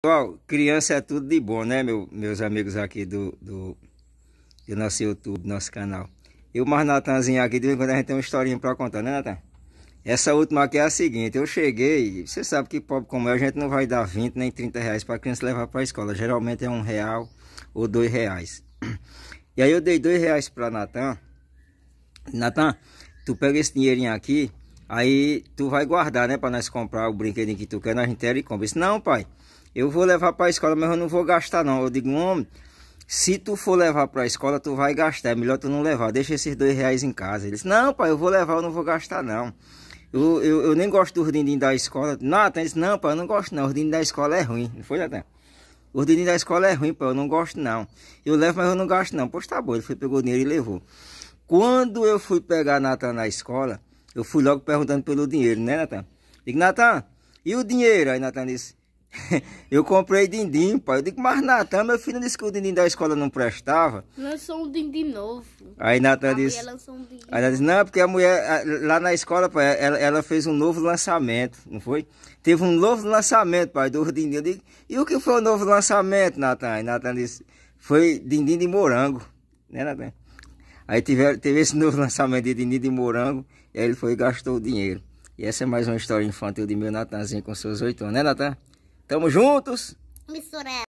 Pessoal, criança é tudo de bom, né, meu, meus amigos aqui do, do, do, nosso YouTube, nosso canal. E o mais aqui, de vez em quando a gente tem uma historinha pra contar, né, Natan? Essa última aqui é a seguinte, eu cheguei, você sabe que pobre como é, a gente não vai dar 20 nem 30 reais pra criança levar pra escola. Geralmente é um real ou dois reais. E aí eu dei dois reais pra Natan. Natan, tu pega esse dinheirinho aqui Aí tu vai guardar, né? Pra nós comprar o brinquedinho que tu quer na gente e compra. disse, não, pai, eu vou levar pra escola, mas eu não vou gastar, não. Eu digo, homem, se tu for levar pra escola, tu vai gastar. É melhor tu não levar. Deixa esses dois reais em casa. Ele disse, não, pai, eu vou levar, eu não vou gastar, não. Eu, eu, eu nem gosto do dindim da escola. Nathan disse, não, pai, eu não gosto, não. O dindim da escola é ruim. Não foi, Natan? O dinheiro da escola é ruim, pai. eu não gosto não. Eu levo, mas eu não gasto não. Pois tá bom, ele foi, pegou o dinheiro e levou. Quando eu fui pegar Natan na escola, eu fui logo perguntando pelo dinheiro, né, Natan? Digo, Natan, e o dinheiro? Aí Natan disse, eu comprei dindim, pai. Eu digo, mas Natan, meu filho disse que o dindim da escola não prestava. Lançou um dindim novo. Aí Natan disse. Um aí disse, não, porque a mulher lá na escola, pai, ela, ela, fez um novo lançamento, não foi? Teve um novo lançamento, pai, do dindim. Eu digo, e o que foi o novo lançamento, Natan? Aí Natan disse, foi dindim de morango, né, Natan? Aí teve, teve esse novo lançamento de Nido e Morango, e aí ele foi e gastou o dinheiro. E essa é mais uma história infantil de meu Natanzinho com seus oito anos, né Natan? Tamo juntos! Misturela.